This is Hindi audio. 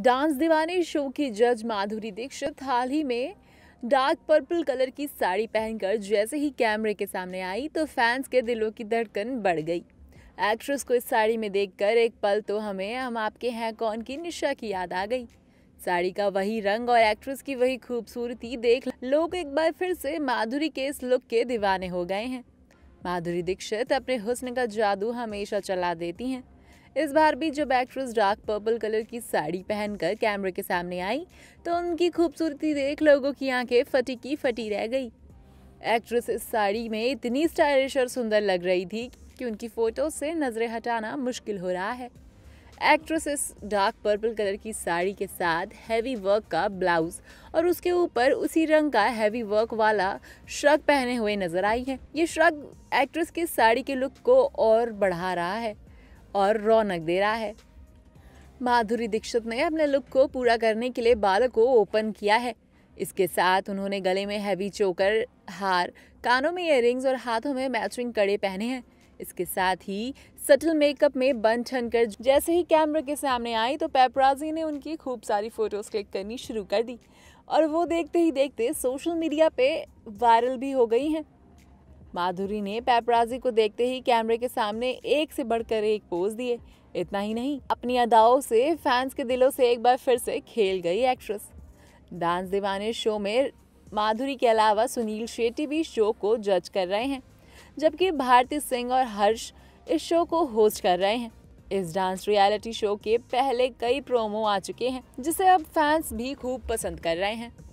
डांस दीवाने शो की जज माधुरी दीक्षित हाल ही में डार्क पर्पल कलर की साड़ी पहनकर जैसे ही कैमरे के सामने आई तो फैंस के दिलों की धड़कन बढ़ गई एक्ट्रेस को इस साड़ी में देखकर एक पल तो हमें हम आपके हैं कौन की निशा की याद आ गई साड़ी का वही रंग और एक्ट्रेस की वही खूबसूरती देख लोग एक बार फिर से माधुरी के इस लुक के दीवाने हो गए हैं माधुरी दीक्षित अपने हुस्न का जादू हमेशा चला देती हैं इस बार भी जब एक्ट्रेस डार्क पर्पल कलर की साड़ी पहनकर कैमरे के सामने आई तो उनकी खूबसूरती देख लोगों की आंखें फटी की फटी रह गई एक्ट्रेस इस साड़ी में इतनी स्टाइलिश और सुंदर लग रही थी कि उनकी फ़ोटो से नज़रें हटाना मुश्किल हो रहा है एक्ट्रेस इस डार्क पर्पल कलर की साड़ी के साथ हैवी वर्क का ब्लाउज और उसके ऊपर उसी रंग का हैवी वर्क वाला श्रग पहने हुए नजर आई है ये श्रग एक्ट्रेस की साड़ी के लुक को और बढ़ा रहा है और रौनक दे रहा है माधुरी दीक्षित ने अपने लुक को पूरा करने के लिए बाल को ओपन किया है इसके साथ उन्होंने गले में हैवी चोकर हार कानों में इयर और हाथों में मैचिंग कड़े पहने हैं इसके साथ ही सटल मेकअप में बन ठन कर जैसे ही कैमरे के सामने आई तो पेपराजी ने उनकी खूब सारी फ़ोटोज़ क्लिक करनी शुरू कर दी और वो देखते ही देखते सोशल मीडिया पे वायरल भी हो गई हैं माधुरी ने पैपराजी को देखते ही कैमरे के सामने एक से बढ़कर एक पोज दिए इतना ही नहीं अपनी अदाओं से फैंस के दिलों से एक बार फिर से खेल गई एक्ट्रेस डांस दीवाने शो में माधुरी के अलावा सुनील शेट्टी भी शो को जज कर रहे हैं जबकि भारती सिंह और हर्ष इस शो को होस्ट कर रहे हैं इस डांस रियलिटी शो के पहले कई प्रोमो आ चुके हैं जिसे अब फैंस भी खूब पसंद कर रहे हैं